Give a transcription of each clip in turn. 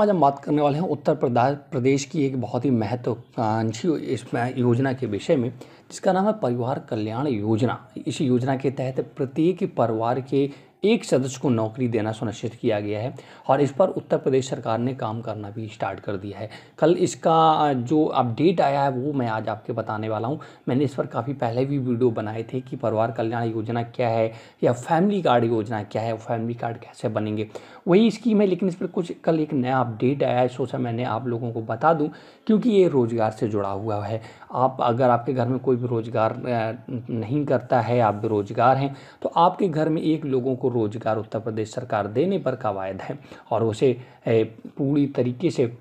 दोस्तों आज हम बात करने वाले हैं उत्तर प्रदेश की एक बहुत ही महत्वाकांक्षी इस योजना के विषय में जिसका नाम है परिवार कल्याण योजना इस योजना के तहत प्रत्येक परिवार के एक सदस्य को नौकरी देना सुनिश्चित किया गया है और इस पर उत्तर प्रदेश सरकार ने काम करना भी स्टार्ट कर दिया है कल इसका जो अपडेट आया है वो मैं आज आपके बताने वाला हूँ मैंने इस पर काफ़ी पहले भी वीडियो बनाए थे कि परिवार कल्याण योजना क्या है या फैमिली कार्ड योजना क्या है फैमिली कार्ड कैसे बनेंगे वही स्कीम है लेकिन इस पर कुछ कल एक नया अपडेट आया है सोचा मैंने आप लोगों को बता दूँ क्योंकि ये रोज़गार से जुड़ा हुआ है आप अगर आपके घर में कोई भी रोज़गार नहीं करता है आप बेरोज़गार हैं तो आपके घर में एक लोगों को रोजगार उत्तर प्रदेश सरकार देने पर कवायद है और उसे पूरी तरीके से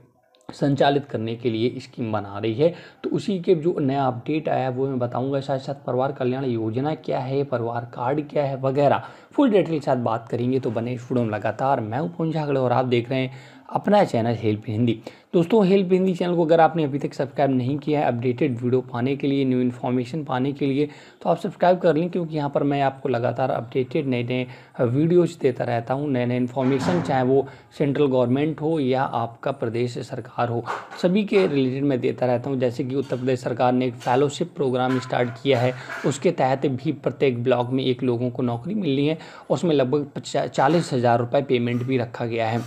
संचालित करने के लिए स्कीम बना रही है तो उसी के जो नया अपडेट आया वो मैं बताऊंगा साथ साथ परिवार कल्याण योजना क्या है परिवार कार्ड क्या है वगैरह फुल डिटेल के साथ बात करेंगे तो बने स्टूडियो लगातार मैं हूँ पूंजागढ़ और आप देख रहे हैं अपना चैनल हेल्प हिंदी दोस्तों हेल्प हिंदी चैनल को अगर आपने अभी तक सब्सक्राइब नहीं किया है अपडेटेड वीडियो पाने के लिए न्यू इन्फॉर्मेशन पाने के लिए तो आप सब्सक्राइब कर लें क्योंकि यहाँ पर मैं आपको लगातार अपडेटेड नए नए वीडियोज देता रहता हूँ नए नए इन्फॉर्मेशन चाहे वो सेंट्रल गवर्नमेंट हो या आपका प्रदेश सरकार हो सभी के रिलेटेड मैं देता रहता हूँ जैसे कि उत्तर प्रदेश सरकार ने एक फेलोशिप प्रोग्राम स्टार्ट किया है उसके तहत भी प्रत्येक ब्लॉक में एक लोगों को नौकरी मिलनी है उसमें लगभग चालीस हज़ार रुपये पेमेंट भी रखा गया है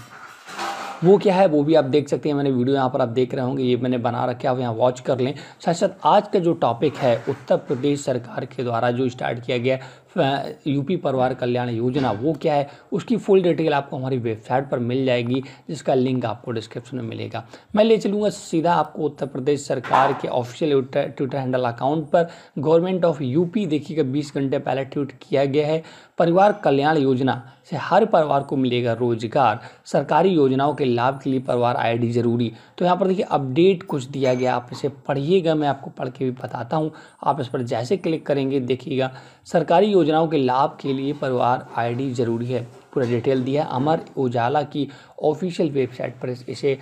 वो क्या है वो भी आप देख सकते हैं मैंने वीडियो यहाँ पर आप देख रहे होंगे ये मैंने बना रखे आप यहाँ वॉच कर लें साथ साथ आज का जो टॉपिक है उत्तर प्रदेश सरकार के द्वारा जो स्टार्ट किया गया यूपी परिवार कल्याण योजना वो क्या है उसकी फुल डिटेल आपको हमारी वेबसाइट पर मिल जाएगी जिसका लिंक आपको डिस्क्रिप्शन में मिलेगा मैं ले चलूँगा सीधा आपको उत्तर प्रदेश सरकार के ऑफिशियल ट्विटर हैंडल अकाउंट पर गवर्नमेंट ऑफ यूपी देखिएगा बीस घंटे पहले ट्वीट किया गया है परिवार कल्याण योजना से हर परिवार को मिलेगा रोजगार सरकारी योजनाओं के लाभ के लिए परिवार आईडी जरूरी तो यहाँ पर देखिए अपडेट कुछ दिया गया आप इसे पढ़िएगा मैं आपको पढ़ के भी बताता हूँ आप इस पर जैसे क्लिक करेंगे देखिएगा सरकारी योजनाओं के लाभ के लिए परिवार आईडी जरूरी है पूरा डिटेल दिया अमर उजाला की ऑफिशियल वेबसाइट पर इसे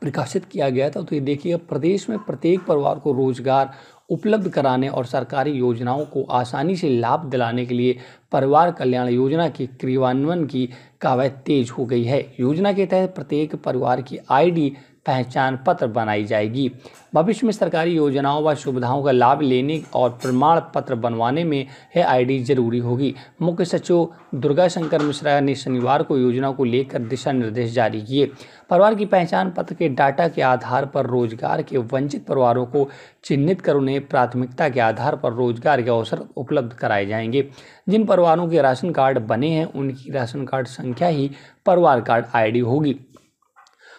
प्रकाशित किया गया था तो ये देखिए प्रदेश में प्रत्येक परिवार को रोजगार उपलब्ध कराने और सरकारी योजनाओं को आसानी से लाभ दिलाने के लिए परिवार कल्याण योजना के क्रियान्वयन की, कार्रवाई तेज हो गई है योजना के तहत प्रत्येक परिवार की आईडी पहचान पत्र बनाई जाएगी भविष्य में सरकारी योजनाओं व सुविधाओं का लाभ लेने और प्रमाण पत्र बनवाने में यह आईडी जरूरी होगी मुख्य सचिव दुर्गा शंकर मिश्रा ने शनिवार को योजना को लेकर दिशा निर्देश जारी किए परिवार की पहचान पत्र के डाटा के आधार पर रोजगार के वंचित परिवारों को चिन्हित कर उन्हें प्राथमिकता के आधार पर रोजगार के अवसर उपलब्ध कराए जाएंगे जिन परिवारों के राशन कार्ड बने हैं उनकी राशन कार्ड संख्या ही परिवार कार्ड आई होगी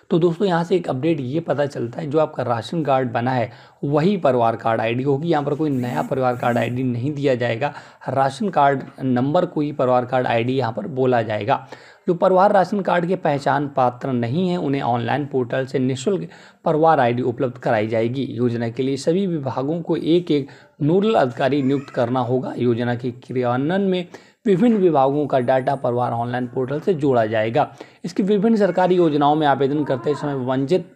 तो दोस्तों यहाँ से एक अपडेट ये पता चलता है जो आपका राशन कार्ड बना है वही परिवार कार्ड आईडी होगी यहाँ पर कोई नया परिवार कार्ड आईडी नहीं दिया जाएगा राशन कार्ड नंबर को ही परिवार कार्ड आईडी यहाँ पर बोला जाएगा जो परिवार राशन कार्ड के पहचान पात्र नहीं हैं उन्हें ऑनलाइन पोर्टल से निःशुल्क परिवार आईडी उपलब्ध कराई जाएगी योजना के लिए सभी विभागों को एक एक नोडल अधिकारी नियुक्त करना होगा योजना के क्रियान्वयन में विभिन्न विभागों का डाटा परिवार ऑनलाइन पोर्टल से जोड़ा जाएगा इसकी विभिन्न सरकारी योजनाओं में आवेदन करते समय वंचित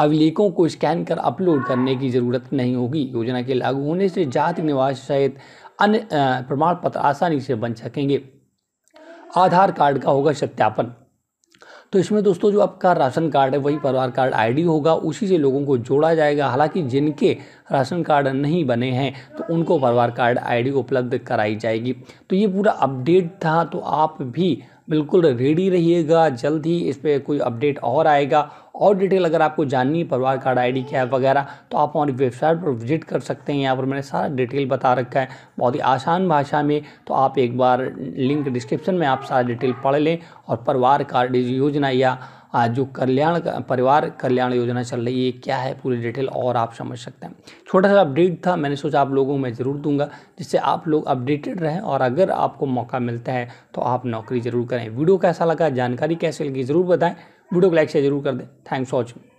अभिलेखों को स्कैन कर अपलोड करने की ज़रूरत नहीं होगी योजना के लागू होने से जाति निवास सहित अन्य प्रमाण पत्र आसानी से बन सकेंगे आधार कार्ड का होगा सत्यापन तो इसमें दोस्तों जो आपका राशन कार्ड है वही परिवार कार्ड आईडी होगा उसी से लोगों को जोड़ा जाएगा हालांकि जिनके राशन कार्ड नहीं बने हैं तो उनको परिवार कार्ड आईडी उपलब्ध कराई जाएगी तो ये पूरा अपडेट था तो आप भी बिल्कुल रेडी रहिएगा जल्द ही इस पर कोई अपडेट और आएगा और डिटेल अगर आपको जाननी है परिवार कार्ड आईडी क्या है वगैरह तो आप हमारी वेबसाइट पर विजिट कर सकते हैं यहाँ पर मैंने सारा डिटेल बता रखा है बहुत ही आसान भाषा में तो आप एक बार लिंक डिस्क्रिप्शन में आप सारा डिटेल पढ़ लें और परिवार कार्ड योजना या आज जो कल्याण परिवार कल्याण योजना चल रही है क्या है पूरी डिटेल और आप समझ सकते हैं छोटा सा अपडेट था मैंने सोचा आप लोगों को मैं ज़रूर दूंगा जिससे आप लोग अपडेटेड रहें और अगर आपको मौका मिलता है तो आप नौकरी ज़रूर करें वीडियो कैसा लगा जानकारी कैसे लगी ज़रूर बताएं वीडियो को लाइक शेयर जरूर कर दें थैंक्स फॉर वॉचिंग